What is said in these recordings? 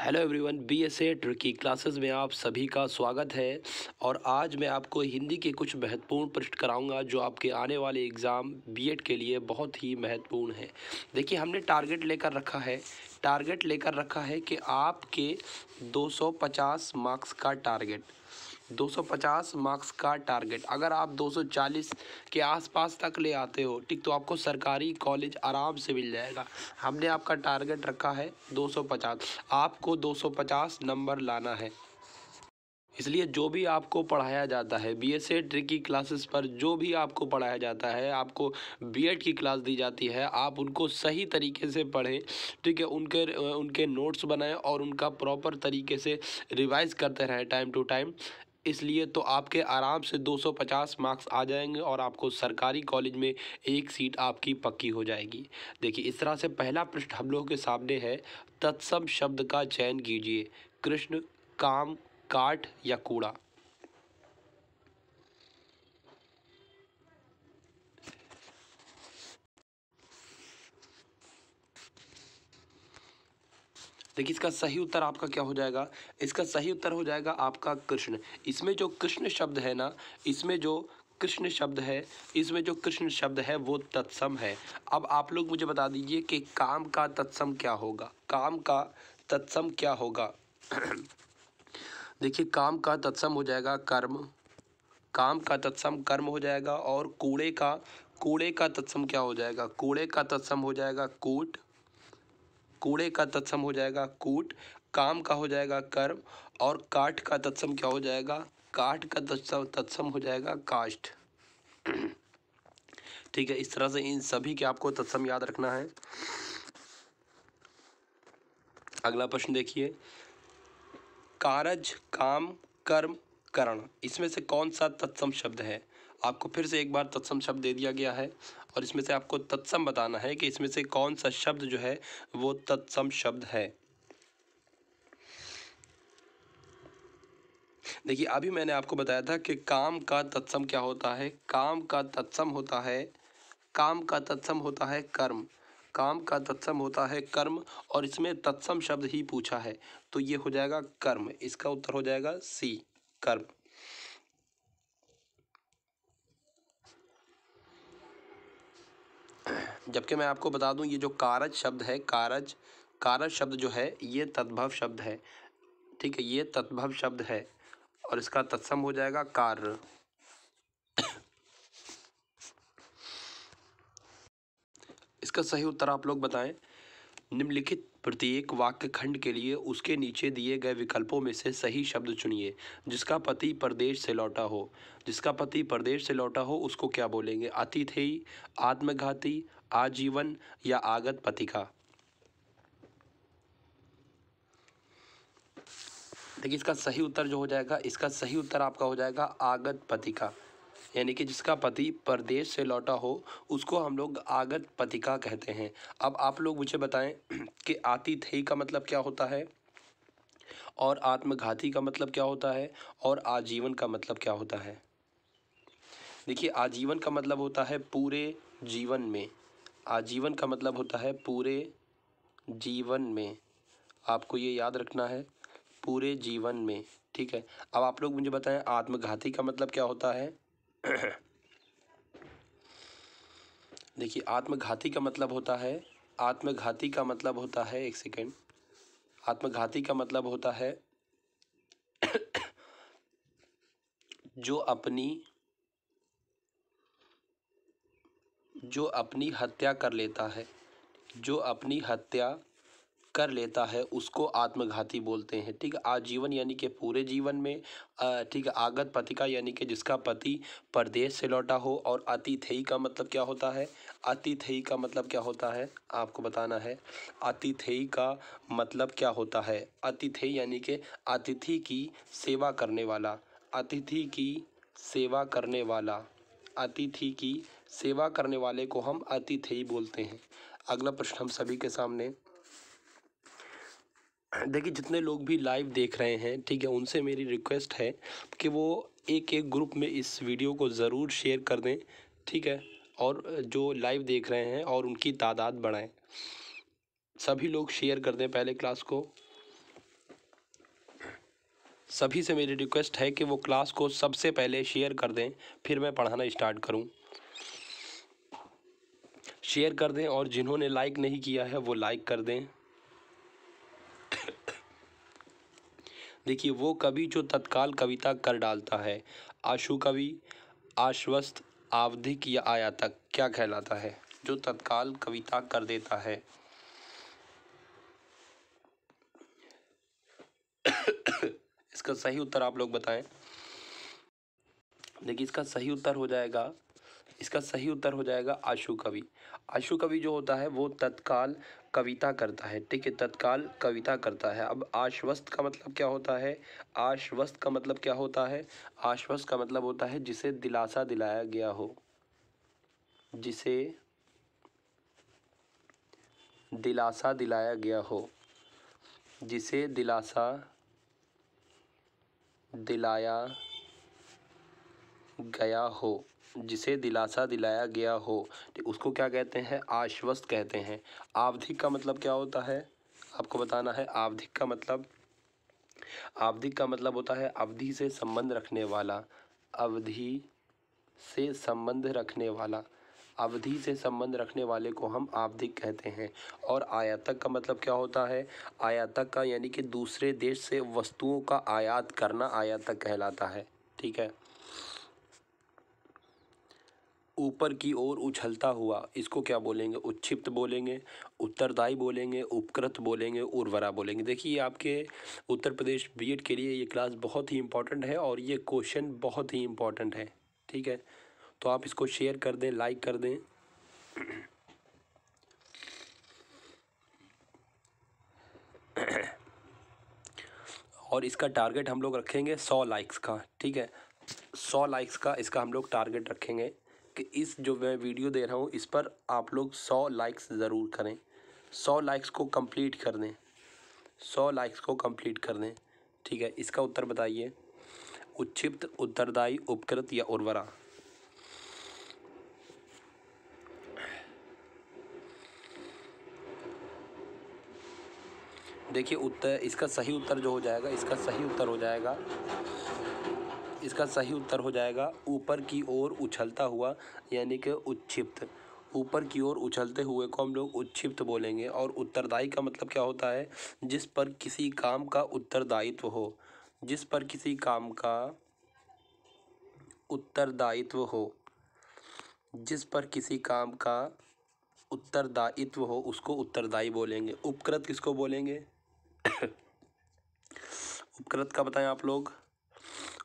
hello everyone BSA tricky classes में आप सभी का स्वागत है और आज मैं आपको हिंदी के कुछ महत्वपूर्ण प्रश्न कराऊंगा जो आपके आने वाले एग्ज़ाम बीएड के लिए बहुत ही महत्वपूर्ण है देखिए हमने टारगेट लेकर रखा है टारगेट लेकर रखा है कि आपके 250 मार्क्स का टारगेट 250 मार्क्स का टारगेट अगर आप 240 के आसपास तक ले आते हो ठीक तो आपको सरकारी कॉलेज आराम से मिल जाएगा हमने आपका टारगेट रखा है 250 आपको 250 नंबर लाना है इसलिए जो भी आपको पढ़ाया जाता है बी एस एड की क्लासेस पर जो भी आपको पढ़ाया जाता है आपको बी एड की क्लास दी जाती है आप उनको सही तरीके से पढ़ें ठीक है उनके उनके नोट्स बनाएं और उनका प्रॉपर तरीके से रिवाइज़ करते रहें टाइम टू टाइम इसलिए तो आपके आराम से 250 मार्क्स आ जाएंगे और आपको सरकारी कॉलेज में एक सीट आपकी पक्की हो जाएगी देखिए इस तरह से पहला पृष्ठ हम लोगों के सामने है तत्सम शब्द का चयन कीजिए कृष्ण काम काट या कूड़ा देखिए इसका सही उत्तर आपका क्या हो जाएगा इसका सही उत्तर हो जाएगा आपका कृष्ण इसमें जो कृष्ण शब्द है ना इसमें जो कृष्ण शब्द है इसमें जो कृष्ण शब्द है वो तत्सम है अब आप लोग मुझे बता दीजिए कि काम का तत्सम क्या होगा काम का तत्सम क्या होगा देखिए काम का तत्सम हो जाएगा कर्म काम का तत्सम कर्म हो जाएगा और कूड़े का कूड़े का तत्सम क्या हो जाएगा कूड़े का तत्सम हो जाएगा कूट कूड़े का तत्सम हो जाएगा कूट काम का हो जाएगा कर्म और काट का तत्सम क्या हो जाएगा काट का तत्सम हो जाएगा काष्ट ठीक है इस तरह से इन सभी के आपको तत्सम याद रखना है अगला प्रश्न देखिए कारज काम कर्म करण इसमें से कौन सा तत्सम शब्द है आपको फिर से एक बार तत्सम शब्द दे दिया गया है और इसमें से आपको तत्सम बताना है कि इसमें से कौन सा शब्द जो है वो तत्सम शब्द है देखिए अभी मैंने आपको बताया था कि काम का तत्सम क्या होता है काम का तत्सम होता है काम का तत्सम होता है कर्म काम का तत्सम होता है कर्म और इसमें तत्सम शब्द ही पूछा है तो ये हो जाएगा कर्म इसका उत्तर हो जाएगा सी कर्म जबकि मैं आपको बता दूं ये जो कारज शब्द है कारज कारज शब्द जो है ये तद्भव शब्द है ठीक है ये तद्भव शब्द है और इसका तत्सम हो जाएगा कार्य इसका सही उत्तर आप लोग बताएं निम्नलिखित प्रत्येक वाक्य खंड के लिए उसके नीचे दिए गए विकल्पों में से सही शब्द चुनिए जिसका पति परदेश से लौटा हो जिसका पति परदेश से लौटा हो उसको क्या बोलेंगे अतिथेयी आत्मघाती आजीवन या आगत का देखिए इसका सही उत्तर जो हो जाएगा इसका सही उत्तर आपका हो जाएगा आगत का यानी कि जिसका पति परदेश से लौटा हो उसको हम लोग आगत पतिका कहते हैं अब आप लोग मुझे बताएं कि आतिथेय का मतलब क्या होता है और आत्मघाती का मतलब क्या होता है और आजीवन का मतलब क्या होता है देखिए आजीवन का मतलब होता है पूरे जीवन में आजीवन का मतलब होता है पूरे जीवन में आपको ये याद रखना है पूरे जीवन में ठीक है अब आप लोग मुझे बताएं आत्मघाती का मतलब क्या होता है देखिए आत्मघाती का मतलब होता है आत्मघाती का मतलब होता है एक सेकेंड आत्मघाती का मतलब होता है जो अपनी जो अपनी हत्या कर लेता है जो अपनी हत्या कर लेता है उसको आत्मघाती बोलते हैं ठीक है आजीवन यानी कि पूरे जीवन में ठीक है आगत पतिका यानी कि जिसका पति परदेश से लौटा हो और अतिथेयी का मतलब क्या होता है अतिथेयी का मतलब क्या होता है आपको बताना है अतिथेयी का मतलब क्या होता है अतिथे यानी कि अतिथि की सेवा करने वाला अतिथि की सेवा करने वाला अतिथि की सेवा करने वाले को हम अतिथेयी बोलते हैं अगला प्रश्न हम सभी के सामने देखिए जितने लोग भी लाइव देख रहे हैं ठीक है उनसे मेरी रिक्वेस्ट है कि वो एक एक ग्रुप में इस वीडियो को ज़रूर शेयर कर दें ठीक है और जो लाइव देख रहे हैं और उनकी तादाद बढ़ाएं सभी लोग शेयर कर दें पहले क्लास को सभी से मेरी रिक्वेस्ट है कि वो क्लास को सबसे पहले शेयर कर दें फिर मैं पढ़ाना स्टार्ट करूं शेयर कर दें और जिन्होंने लाइक नहीं किया है वो लाइक कर दें देखिए वो कवि जो तत्काल कविता कर डालता है आशु कवि आश्वस्त आवधिक या आयातक क्या कहलाता है जो तत्काल कविता कर देता है इसका सही उत्तर आप लोग बताएं देखिए इसका सही उत्तर हो जाएगा इसका सही उत्तर हो जाएगा आशु कवि आशु कवि जो होता है वो तत्काल कविता करता है ठीक है तत्काल कविता करता है अब आश्वस्त का मतलब क्या होता है आश्वस्त का मतलब क्या होता है आश्वस्त का मतलब होता है जिसे दिलासा दिलाया गया हो जिसे दिलासा दिलाया गया हो जिसे दिलासा दिलाया गया हो जिसे दिलासा दिलाया गया हो तो उसको क्या कहते हैं आश्वस्त कहते हैं आवधिक का मतलब क्या होता है आपको बताना है आवधिक का मतलब आवधिक का मतलब होता है अवधि से संबंध रखने वाला अवधि से संबंध रखने वाला अवधि से संबंध रखने वाले को हम आवधिक कहते हैं और आयातक का मतलब क्या होता है आयातक का यानी कि दूसरे देश से वस्तुओं का आयात करना आयातक कहलाता है ठीक है ऊपर की ओर उछलता हुआ इसको क्या बोलेंगे उच्छिप्त बोलेंगे उत्तरदायी बोलेंगे उपकृत बोलेंगे उर्वरा बोलेंगे देखिए आपके उत्तर प्रदेश बीएड के लिए ये क्लास बहुत ही इंपॉर्टेंट है और ये क्वेश्चन बहुत ही इंपॉर्टेंट है ठीक है तो आप इसको शेयर कर दें लाइक कर दें और इसका टारगेट हम लोग रखेंगे सौ लाइक्स का ठीक है सौ लाइक्स का इसका हम लोग टारगेट रखेंगे कि इस जो मैं वीडियो दे रहा हूँ इस पर आप लोग सौ लाइक्स ज़रूर करें सौ लाइक्स को कंप्लीट कर दें सौ लाइक्स को कंप्लीट कर दें ठीक है इसका उत्तर बताइए उच्छिप्त उत्तरदायी उपकृत या उर्वरा देखिए उत्तर इसका सही उत्तर जो हो जाएगा इसका सही उत्तर हो जाएगा इसका सही उत्तर हो जाएगा ऊपर की ओर उछलता हुआ यानी कि उच्छिप्त ऊपर की ओर उछलते हुए को हम लोग उच्छिप्त बोलेंगे और उत्तरदायी का मतलब क्या होता है जिस पर किसी काम का उत्तरदायित्व हो जिस पर किसी काम का उत्तरदायित्व हो जिस पर किसी काम का उत्तरदायित्व हो उसको उत्तरदायी बोलेंगे उपकृत किसको बोलेंगे उपकृत का बताएं आप लोग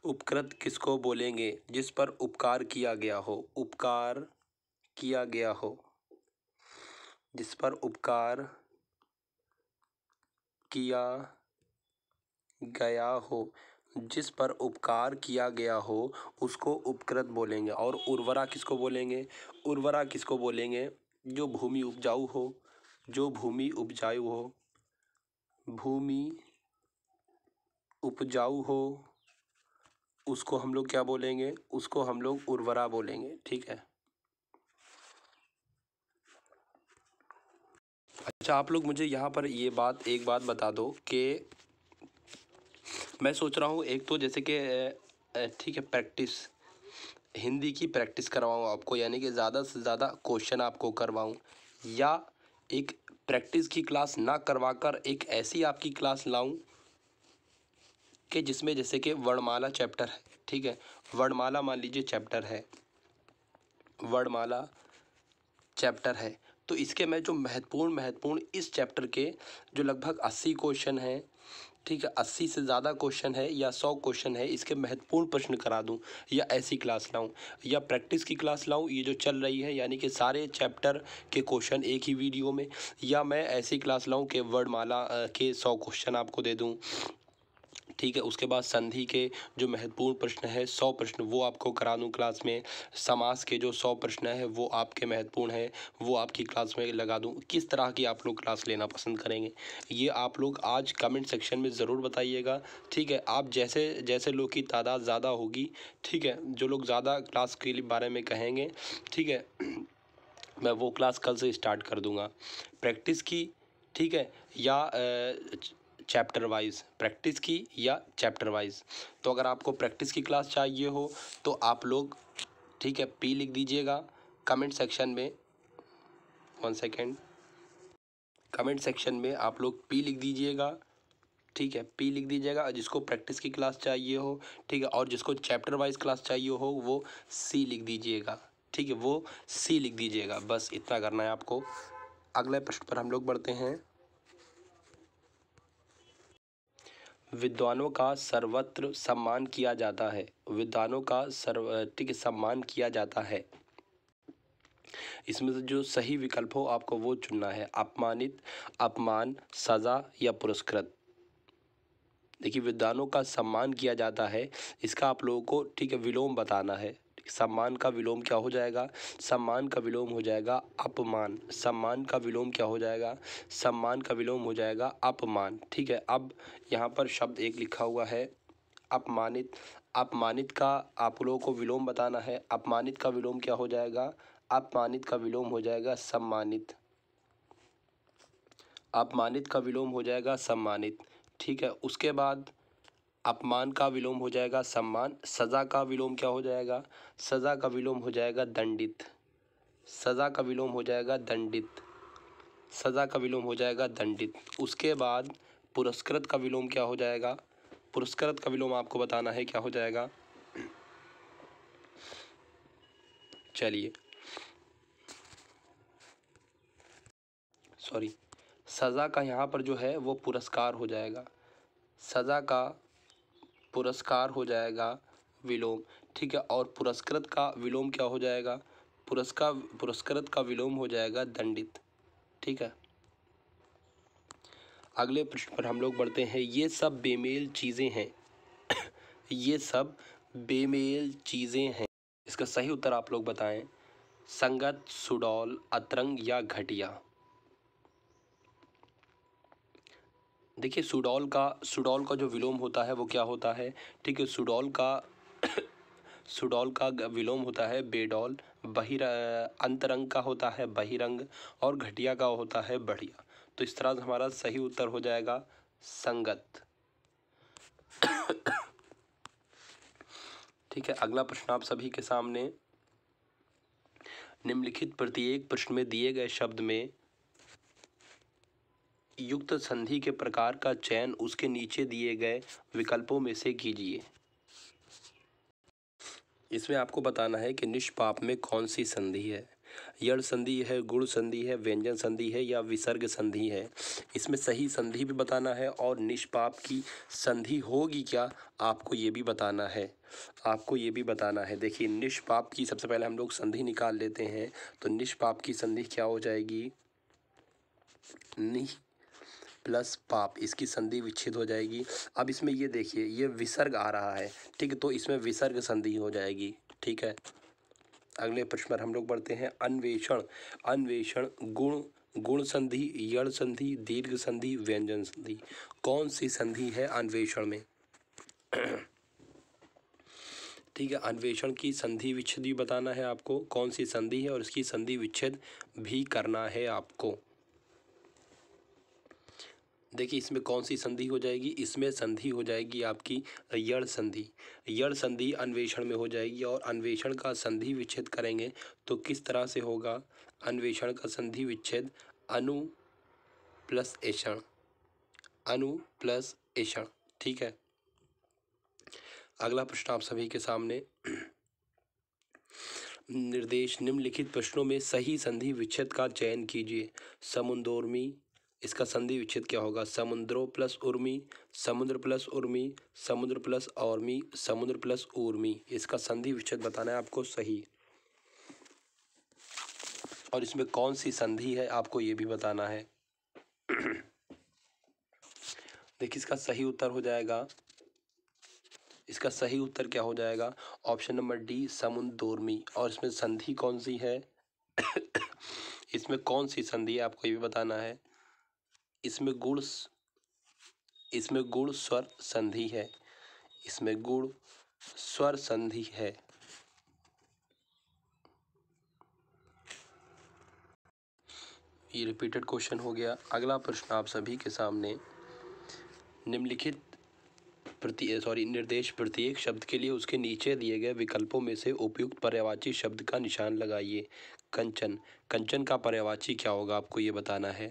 उपकृत किसको बोलेंगे जिस पर उपकार किया गया हो उपकार किया गया हो जिस पर उपकार किया गया हो जिस पर उपकार किया गया हो उसको उपकृत बोलेंगे और उर्वरा किसको बोलेंगे उर्वरा किसको बोलेंगे जो भूमि उपजाऊ हो जो भूमि उपजाऊ हो भूमि उपजाऊ हो उसको हम लोग क्या बोलेंगे उसको हम लोग उर्वरा बोलेंगे ठीक है अच्छा आप लोग मुझे यहाँ पर ये बात एक बात बता दो कि मैं सोच रहा हूँ एक तो जैसे कि ठीक है प्रैक्टिस हिंदी की प्रैक्टिस करवाऊँ आपको यानी कि ज़्यादा से ज़्यादा क्वेश्चन आपको करवाऊँ या एक प्रैक्टिस की क्लास ना करवा कर एक ऐसी आपकी क्लास लाऊं कि जिसमें जैसे कि वर्णमाला चैप्टर है ठीक है वर्णमाला मान लीजिए चैप्टर है वर्णमाला चैप्टर है तो इसके मैं जो महत्वपूर्ण महत्वपूर्ण इस चैप्टर के जो लगभग अस्सी क्वेश्चन हैं ठीक है अस्सी से ज़्यादा क्वेश्चन है या सौ क्वेश्चन है इसके महत्वपूर्ण प्रश्न करा दूं या ऐसी क्लास लाऊं या प्रैक्टिस की क्लास लाऊं ये जो चल रही है यानी कि सारे चैप्टर के क्वेश्चन एक ही वीडियो में या मैं ऐसी क्लास लाऊं कि वर्डमाला के सौ क्वेश्चन आपको दे दूं ठीक है उसके बाद संधि के जो महत्वपूर्ण प्रश्न है सौ प्रश्न वो आपको करा दूँ क्लास में समास के जो सौ प्रश्न है वो आपके महत्वपूर्ण है वो आपकी क्लास में लगा दूँ किस तरह की आप लोग क्लास लेना पसंद करेंगे ये आप लोग आज कमेंट सेक्शन में ज़रूर बताइएगा ठीक है आप जैसे जैसे लोग की तादाद ज़्यादा होगी ठीक है जो लोग ज़्यादा क्लास के बारे में कहेंगे ठीक है मैं वो क्लास कल से स्टार्ट कर दूँगा प्रैक्टिस की ठीक है या चैप्टर वाइज प्रैक्टिस की या चैप्टर वाइज तो अगर आपको प्रैक्टिस की क्लास चाहिए हो तो आप लोग ठीक है पी लिख दीजिएगा कमेंट सेक्शन में वन सेकेंड कमेंट सेक्शन में आप लोग पी लिख दीजिएगा ठीक है पी लिख दीजिएगा जिसको प्रैक्टिस की क्लास चाहिए हो ठीक है और जिसको चैप्टर वाइज क्लास चाहिए हो वो सी लिख दीजिएगा ठीक है वो सी लिख दीजिएगा बस इतना करना है आपको अगले प्रश्न पर हम लोग बढ़ते हैं विद्वानों का सर्वत्र सम्मान किया जाता है विद्वानों का सर्व ठीक सम्मान किया जाता है इसमें से जो सही विकल्प हो आपको वो चुनना है अपमानित अपमान सज़ा या पुरस्कृत देखिए विद्वानों का सम्मान किया जाता है इसका आप लोगों को ठीक है विलोम बताना है सम्मान का विलोम क्या हो जाएगा सम्मान का विलोम हो जाएगा अपमान सम्मान का विलोम क्या हो जाएगा सम्मान का विलोम हो जाएगा अपमान ठीक है अब यहाँ पर शब्द एक लिखा हुआ है अपमानित अपमानित का आप लोगों को विलोम बताना है अपमानित का विलोम क्या हो जाएगा अपमानित का विलोम हो जाएगा सम्मानित अपमानित का विलोम हो जाएगा सम्मानित ठीक है उसके बाद अपमान का विलोम हो जाएगा सम्मान सज़ा का विलोम क्या हो जाएगा सज़ा का विलोम हो जाएगा दंडित सज़ा का विलोम हो जाएगा दंडित सज़ा का विलोम हो जाएगा दंडित उसके बाद पुरस्कृत का विलोम क्या हो जाएगा पुरस्कृत का विलोम आपको बताना है क्या हो जाएगा चलिए सॉरी सज़ा का यहाँ पर जो है वो पुरस्कार हो जाएगा सज़ा का पुरस्कार हो जाएगा विलोम ठीक है और पुरस्कृत का विलोम क्या हो जाएगा पुरस्कार पुरस्कृत का विलोम हो जाएगा दंडित ठीक है अगले प्रश्न पर हम लोग बढ़ते हैं ये सब बेमेल चीज़ें हैं ये सब बेमेल चीज़ें हैं इसका सही उत्तर आप लोग बताएं संगत सुडौल अतरंग या घटिया देखिए सुडौल का सुडौल का जो विलोम होता है वो क्या होता है ठीक है सुडौल का सुडौल का विलोम होता है बेडौल बहिर अंतरंग का होता है बहिरंग और घटिया का होता है बढ़िया तो इस तरह हमारा सही उत्तर हो जाएगा संगत ठीक है अगला प्रश्न आप सभी के सामने निम्नलिखित प्रत्येक प्रश्न में दिए गए शब्द में युक्त संधि के प्रकार का चयन उसके नीचे दिए गए विकल्पों में से कीजिए इसमें आपको बताना है कि निष्पाप में कौन सी संधि है यड़ संधि है गुण संधि है व्यंजन संधि है या विसर्ग संधि है इसमें सही संधि भी बताना है और निष्पाप की संधि होगी क्या आपको ये भी बताना है आपको ये भी बताना है देखिए निष्पाप की सबसे पहले हम लोग संधि निकाल लेते हैं तो निष्पाप की संधि क्या हो जाएगी नि प्लस पाप इसकी संधि विच्छेद हो जाएगी अब इसमें ये देखिए ये विसर्ग आ रहा है ठीक है तो इसमें विसर्ग संधि हो जाएगी ठीक है अगले प्रश्न पर हम लोग बढ़ते हैं अन्वेषण अन्वेषण गुण गुण संधि यण संधि दीर्घ संधि व्यंजन संधि कौन सी संधि है अन्वेषण में ठीक है अन्वेषण की संधि विच्छेद भी बताना है आपको कौन सी संधि है और इसकी संधि विच्छेद भी करना है आपको देखिए इसमें कौन सी संधि हो जाएगी इसमें संधि हो जाएगी आपकी यड़ संधि यड़ संधि अन्वेषण में हो जाएगी और अन्वेषण का संधि विच्छेद करेंगे तो किस तरह से होगा अन्वेषण का संधि विच्छेद अनु प्लस एषण अनु प्लस एषण ठीक है अगला प्रश्न आप सभी के सामने निर्देश निम्नलिखित प्रश्नों में सही संधि विच्छेद का चयन कीजिए समुन्दोर्मी इसका संधि विच्छेद क्या होगा समुद्रो प्लस उर्मी समुद्र प्लस उर्मी समुद्र प्लस औरमी समुद्र प्लस उर्मी इसका संधि विच्छेद बताना है आपको सही और इसमें कौन सी संधि है आपको ये भी बताना है देखिए इसका सही उत्तर हो जाएगा इसका सही उत्तर क्या हो जाएगा ऑप्शन नंबर डी समुद्रोर्मी और इसमें संधि कौन सी है इसमें कौन सी संधि है आपको ये भी बताना है इसमें गुण इसमें गुण स्वर संधि है इसमें गुण स्वर संधि है ये रिपीटेड क्वेश्चन हो गया अगला प्रश्न आप सभी के सामने निम्नलिखित प्रति सॉरी निर्देश प्रत्येक शब्द के लिए उसके नीचे दिए गए विकल्पों में से उपयुक्त पर्यावाची शब्द का निशान लगाइए कंचन कंचन का पर्यावाची क्या होगा आपको ये बताना है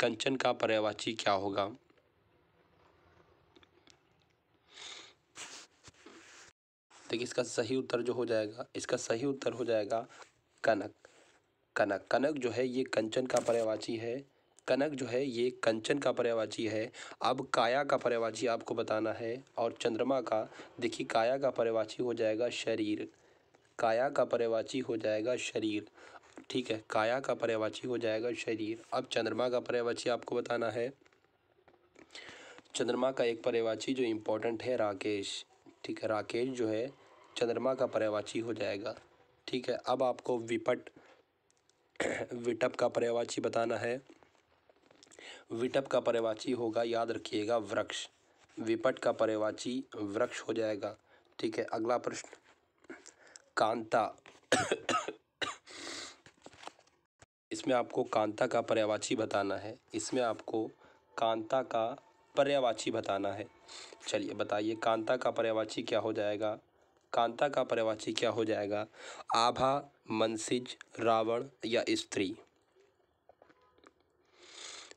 कंचन का पर्यावाची क्या होगा देखिए इसका सही उत्तर जो हो जाएगा इसका सही उत्तर हो जाएगा कनक कनक कनक जो है ये कंचन का पर्यावाची है कनक जो है ये कंचन का पर्यावाची है अब काया का पर्यावाची आपको बताना है और चंद्रमा का देखिए काया का पर्यावाची हो जाएगा शरीर काया का पर्यवाची हो जाएगा शरीर ठीक है काया का पर्यवाची हो जाएगा शरीर अब चंद्रमा का पर्यवाची आपको बताना है चंद्रमा का एक पर्यवाची जो इम्पोर्टेंट है राकेश ठीक है राकेश जो है चंद्रमा का पर्यवाची हो जाएगा ठीक है अब आपको विपट विटप का पर्यवाची बताना है विटप का पर्यवाची होगा याद रखिएगा वृक्ष विपट का पर्यवाची वृक्ष हो जाएगा ठीक है अगला प्रश्न कांता इसमें आपको कांता का पर्यावाची बताना है इसमें आपको कांता का पर्यावाची बताना है चलिए बताइए कांता का पर्यावाची क्या हो जाएगा कांता का पर्यावाची क्या हो जाएगा आभा मनसिज रावण या स्त्री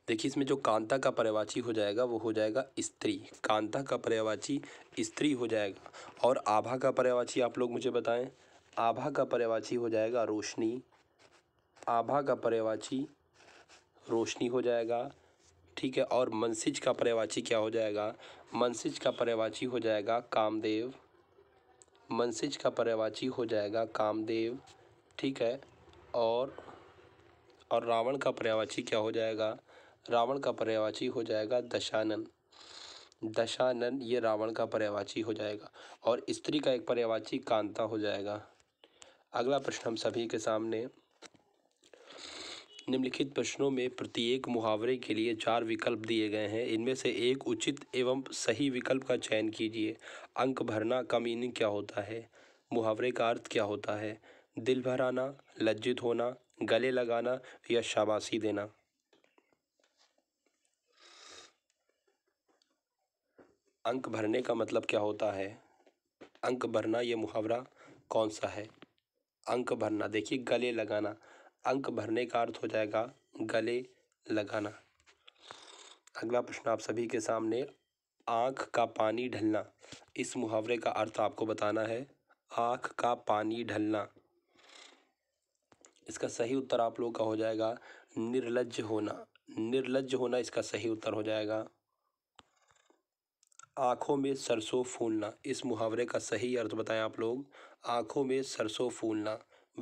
देखिए इसमें जो कांता का पर्यावाची हो जाएगा वो हो जाएगा स्त्री कांता का पर्यावाची स्त्री हो जाएगा और आभा का पर्यावाची आप लोग मुझे बताएं आभा का पर्यायवाची हो जाएगा रोशनी आभा का पर्यायवाची रोशनी हो जाएगा ठीक है और मनसिज का पर्यायवाची क्या हो जाएगा मनसिज का पर्यायवाची हो जाएगा कामदेव मनसिज का पर्यायवाची हो जाएगा कामदेव ठीक है और और रावण का पर्यायवाची क्या हो जाएगा रावण का पर्यायवाची हो जाएगा दशानन दशानन ये रावण का पर्यायवाची हो जाएगा और स्त्री का एक पर्यायवाची कांता हो जाएगा अगला प्रश्न हम सभी के सामने निम्नलिखित प्रश्नों में प्रत्येक मुहावरे के लिए चार विकल्प दिए गए हैं इनमें से एक उचित एवं सही विकल्प का चयन कीजिए अंक भरना का मीनिंग क्या होता है मुहावरे का अर्थ क्या होता है दिल भराना लज्जित होना गले लगाना या शाबाशी देना अंक भरने का मतलब क्या होता है अंक भरना यह मुहावरा कौन सा है अंक भरना देखिए गले लगाना अंक भरने का अर्थ हो जाएगा गले लगाना अगला प्रश्न आप सभी के सामने आँख का पानी ढलना इस मुहावरे का अर्थ आपको बताना है आँख का पानी ढलना इसका सही उत्तर आप लोगों का हो जाएगा निर्लज होना निर्लज होना इसका सही उत्तर हो जाएगा आँखों में सरसों फूलना इस मुहावरे का सही अर्थ बताएं आप लोग आँखों में सरसों फूलना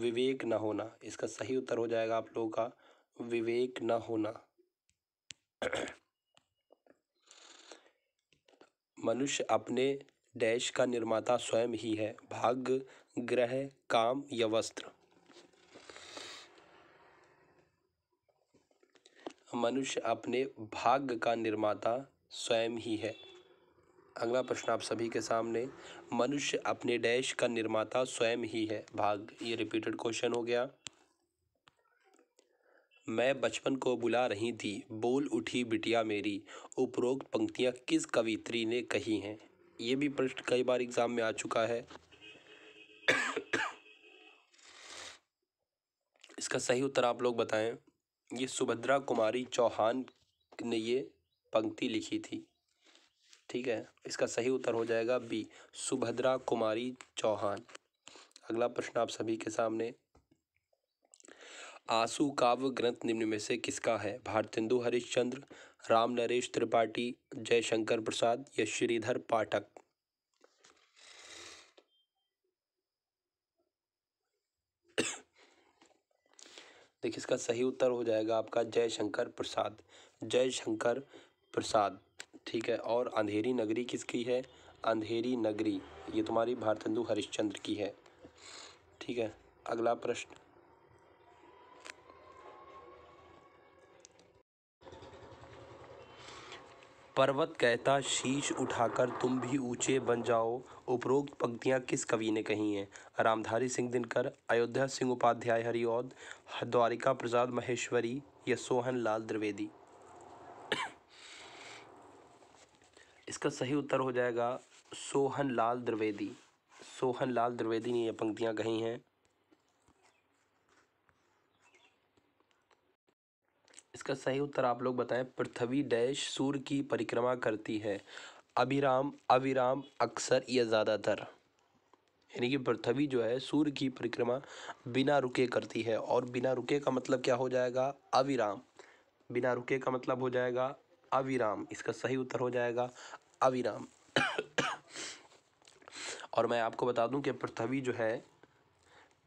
विवेक न होना इसका सही उत्तर हो जाएगा आप लोगों का विवेक न होना मनुष्य अपने डैश का निर्माता स्वयं ही है भाग्य ग्रह काम या वस्त्र मनुष्य अपने भाग्य का निर्माता स्वयं ही है अगला प्रश्न आप सभी के सामने मनुष्य अपने डैश का निर्माता स्वयं ही है भाग ये रिपीटेड क्वेश्चन हो गया मैं बचपन को बुला रही थी बोल उठी बिटिया मेरी उपरोक्त पंक्तियाँ किस कवित्री ने कही हैं ये भी प्रश्न कई बार एग्ज़ाम में आ चुका है इसका सही उत्तर आप लोग बताएं ये सुभद्रा कुमारी चौहान ने ये पंक्ति लिखी थी ठीक है इसका सही उत्तर हो जाएगा बी सुभद्रा कुमारी चौहान अगला प्रश्न आप सभी के सामने आंसू काव्य ग्रंथ निम्न में से किसका है भारतेंदु हरिश्चंद्र राम नरेश त्रिपाठी जयशंकर प्रसाद या श्रीधर पाठक देखिए इसका सही उत्तर हो जाएगा आपका जयशंकर प्रसाद जयशंकर प्रसाद ठीक है और अंधेरी नगरी किसकी है अंधेरी नगरी ये तुम्हारी भारतेंदु हरिश्चंद्र की है ठीक है अगला प्रश्न पर्वत कहता शीश उठाकर तुम भी ऊंचे बन जाओ उपरोक्त पंक्तियां किस कवि ने कही हैं रामधारी सिंह दिनकर अयोध्या सिंह उपाध्याय हरिओद द्वारिका प्रसाद महेश्वरी या सोहन लाल द्विवेदी इसका सही उत्तर हो जाएगा सोहन लाल द्विवेदी सोहन लाल द्विवेदी ने ये पंक्तियाँ कही हैं इसका सही उत्तर आप लोग बताएं पृथ्वी डैश सूर्य की परिक्रमा करती है अभिराम अविराम अक्सर या ज़्यादातर यानी कि पृथ्वी जो है सूर्य की परिक्रमा बिना रुके करती है और बिना रुके का मतलब क्या हो जाएगा अविराम बिना रुके का मतलब हो जाएगा अविराम इसका सही उत्तर हो जाएगा अविराम और मैं आपको बता दूं कि पृथ्वी जो है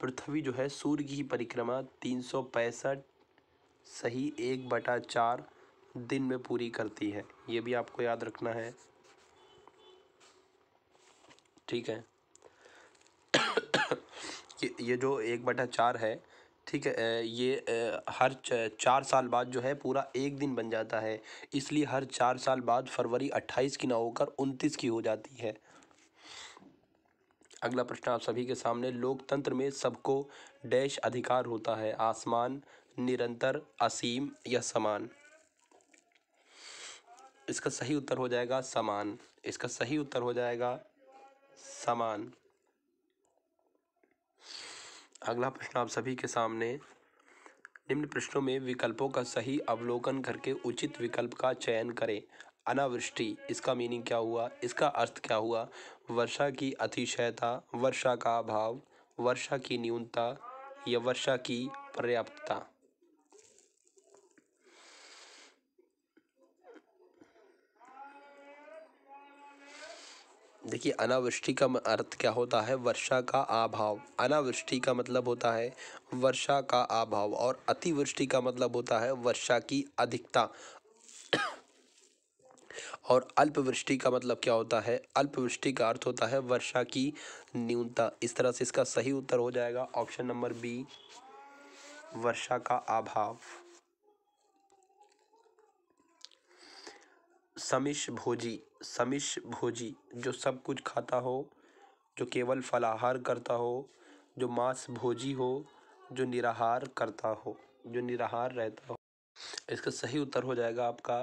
पृथ्वी जो है सूर्य की परिक्रमा तीन सौ पैंसठ सही एक बटा चार दिन में पूरी करती है ये भी आपको याद रखना है ठीक है ये जो एक बटा चार है ठीक है ये हर चार साल बाद जो है पूरा एक दिन बन जाता है इसलिए हर चार साल बाद फरवरी अट्ठाईस की ना होकर उनतीस की हो जाती है अगला प्रश्न आप सभी के सामने लोकतंत्र में सबको डैश अधिकार होता है आसमान निरंतर असीम या समान इसका सही उत्तर हो जाएगा समान इसका सही उत्तर हो जाएगा समान अगला प्रश्न आप सभी के सामने निम्न प्रश्नों में विकल्पों का सही अवलोकन करके उचित विकल्प का चयन करें अनावृष्टि इसका मीनिंग क्या हुआ इसका अर्थ क्या हुआ वर्षा की अतिशयता वर्षा का अभाव वर्षा की न्यूनता या वर्षा की पर्याप्तता देखिए अनावृष्टि का अर्थ क्या होता है वर्षा का अभाव अनावृष्टि का मतलब होता है वर्षा का अभाव और अतिवृष्टि का मतलब होता है वर्षा की अधिकता और अल्पवृष्टि का मतलब क्या होता है अल्पवृष्टि का अर्थ होता है वर्षा की न्यूनता इस तरह से इसका सही उत्तर हो जाएगा ऑप्शन नंबर बी वर्षा का अभाव समिश भोजी समिश भोजी जो सब कुछ खाता हो जो केवल फलाहार करता हो जो मांस भोजी हो जो निराहार करता हो जो निराहार रहता हो इसका सही उत्तर हो जाएगा आपका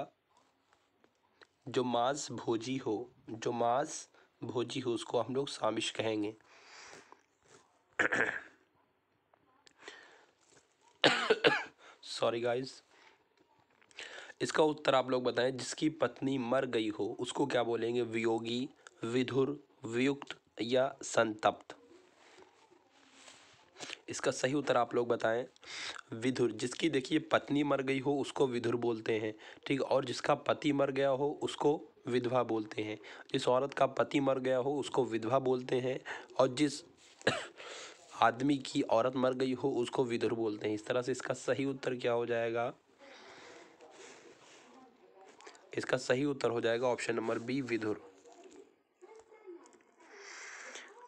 जो मांस भोजी हो जो मांस भोजी हो उसको हम लोग सामिश कहेंगे सॉरी गाइस इसका उत्तर आप लोग बताएं जिसकी पत्नी मर गई हो उसको क्या बोलेंगे वियोगी विधुर वियुक्त या संतप्त इसका सही उत्तर आप लोग बताएं विधुर जिसकी देखिए पत्नी मर गई हो उसको विधुर बोलते हैं ठीक और जिसका पति मर गया हो उसको विधवा बोलते हैं जिस औरत का पति मर गया हो उसको विधवा बोलते हैं और जिस आदमी की औरत मर गई हो उसको विधुर बोलते हैं इस तरह से इसका सही उत्तर क्या हो जाएगा इसका सही उत्तर हो जाएगा ऑप्शन नंबर बी विधुर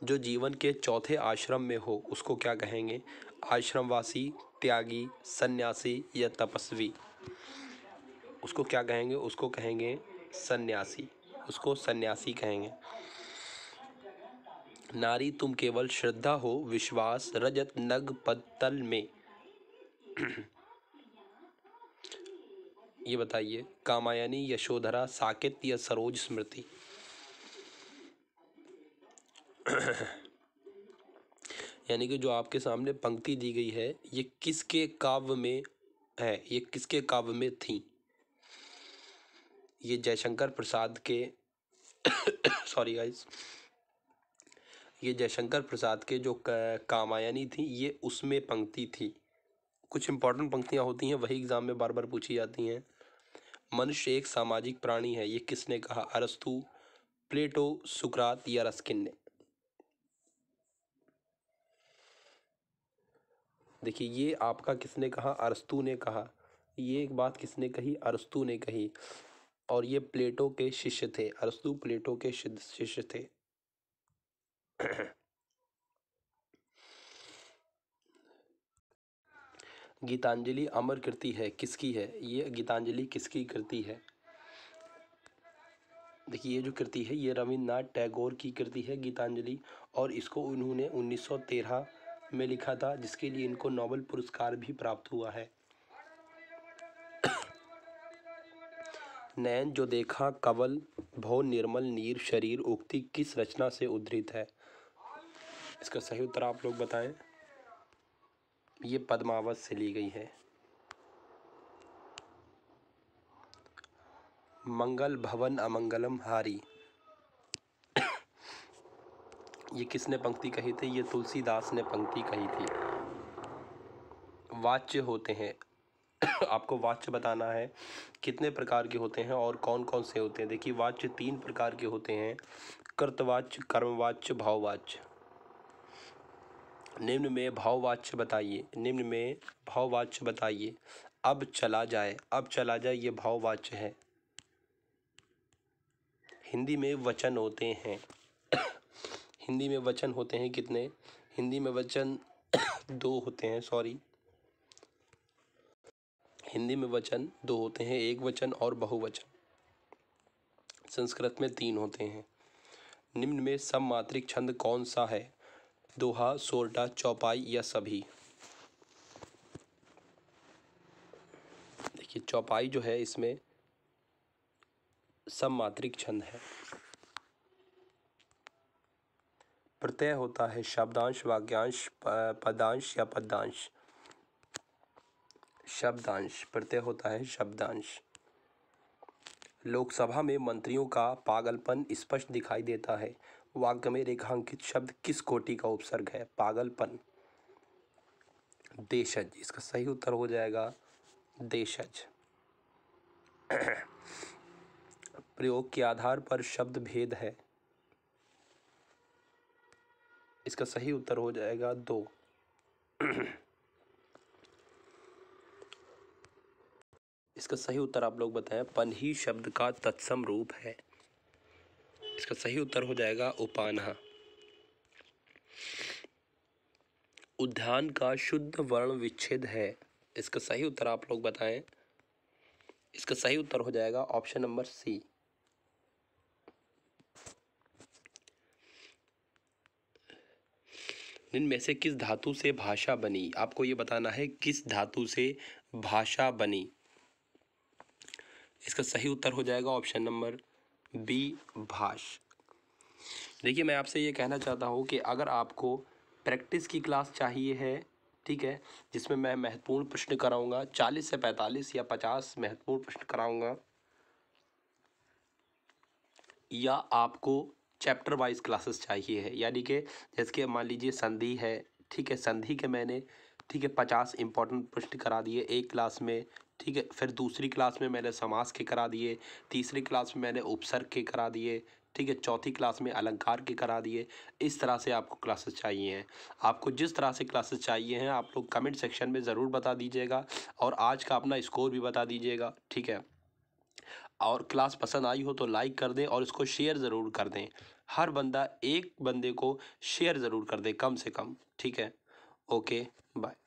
जो जीवन के चौथे आश्रम में हो उसको क्या कहेंगे आश्रमवासी त्यागी सन्यासी या तपस्वी उसको क्या कहेंगे उसको कहेंगे सन्यासी उसको सन्यासी कहेंगे नारी तुम केवल श्रद्धा हो विश्वास रजत नग पद तल में ये बताइए कामायनी यशोधरा साकेत या सरोज स्मृति यानी कि जो आपके सामने पंक्ति दी गई है ये किसके काव्य में है ये किसके काव्य में थी ये जयशंकर प्रसाद के सॉरी गाइस ये जयशंकर प्रसाद के जो कामायनी थी ये उसमें पंक्ति थी कुछ इंपॉर्टेंट पंक्तियाँ होती हैं वही एग्ज़ाम में बार बार पूछी जाती हैं मनुष्य एक सामाजिक प्राणी है ये किसने कहा अरस्तु प्लेटो सुकरात या रस्किन ने देखिए ये आपका किसने कहा अरस्तु ने कहा ये एक बात किसने कही अरस्तु ने कही और ये प्लेटो के शिष्य थे अरस्तु प्लेटो के शिष्य थे गीतांजलि अमर कृति है किसकी है ये गीतांजलि किसकी कृति है देखिए ये जो कृति है ये रविन्द्रनाथ टैगोर की कृति है गीतांजलि और इसको उन्होंने 1913 में लिखा था जिसके लिए इनको नोबेल पुरस्कार भी प्राप्त हुआ है नैन जो देखा कवल भव निर्मल नीर शरीर उक्ति किस रचना से उद्धृत है इसका सही उत्तर आप लोग बताएं ये पद्मावत से ली गई है मंगल भवन अमंगलम हारी ये किसने पंक्ति कही थी ये तुलसीदास ने पंक्ति कही थी वाच्य होते हैं आपको वाच्य बताना है कितने प्रकार के होते हैं और कौन कौन से होते हैं देखिए वाच्य तीन प्रकार के होते हैं कर्तवाच्य कर्मवाच्य भाववाच्य निम्न में भाववाच्य बताइए निम्न में भाववाच्य बताइए अब चला जाए अब चला जाए ये भाववाच्य है हिंदी में वचन होते हैं हिंदी में वचन होते हैं कितने हिंदी में वचन दो होते हैं सॉरी हिंदी में वचन दो होते हैं एक वचन और बहुवचन संस्कृत में तीन होते हैं निम्न में मात्रिक छंद कौन सा है दोहा सोरटा चौपाई या सभी देखिए चौपाई जो है इसमें मात्रिक छंद है प्रत्यय होता है शब्दांश वाक्यांश पदांश या पदांश शब्दांश प्रत्यय होता है शब्दांश लोकसभा में मंत्रियों का पागलपन स्पष्ट दिखाई देता है वाक्य में रेखांकित शब्द किस कोटि का उपसर्ग है पागलपन देशज इसका सही उत्तर हो जाएगा देशज प्रयोग के आधार पर शब्द भेद है इसका सही उत्तर हो जाएगा दो इसका सही उत्तर आप लोग बताएं पन ही शब्द का तत्सम रूप है इसका सही उत्तर हो जाएगा उपानहा उद्यान का शुद्ध वर्ण विच्छेद है इसका सही उत्तर आप लोग बताएं इसका सही उत्तर हो जाएगा ऑप्शन नंबर सी में से किस धातु से भाषा बनी आपको ये बताना है किस धातु से भाषा बनी इसका सही उत्तर हो जाएगा ऑप्शन नंबर बी भाष देखिए मैं आपसे ये कहना चाहता हूँ कि अगर आपको प्रैक्टिस की क्लास चाहिए है ठीक है जिसमें मैं महत्वपूर्ण प्रश्न कराऊंगा चालीस से पैंतालीस या पचास महत्वपूर्ण प्रश्न कराऊंगा या आपको चैप्टर वाइज क्लासेस चाहिए है यानी कि जैसे कि मान लीजिए संधि है ठीक है संधि के मैंने ठीक है पचास इंपॉर्टेंट प्रश्न करा दिए एक क्लास में ठीक है फिर दूसरी क्लास में मैंने समास के करा दिए तीसरी क्लास में मैंने उपसर्ग के करा दिए ठीक है चौथी क्लास में अलंकार के करा दिए इस तरह से आपको क्लासेस चाहिए हैं आपको जिस तरह से क्लासेस चाहिए हैं आप लोग कमेंट सेक्शन में ज़रूर बता दीजिएगा और आज का अपना स्कोर भी बता दीजिएगा ठीक है और क्लास पसंद आई हो तो लाइक कर दें और इसको शेयर ज़रूर कर दें हर बंदा एक बंदे को शेयर ज़रूर कर दें कम से कम ठीक है ओके बाय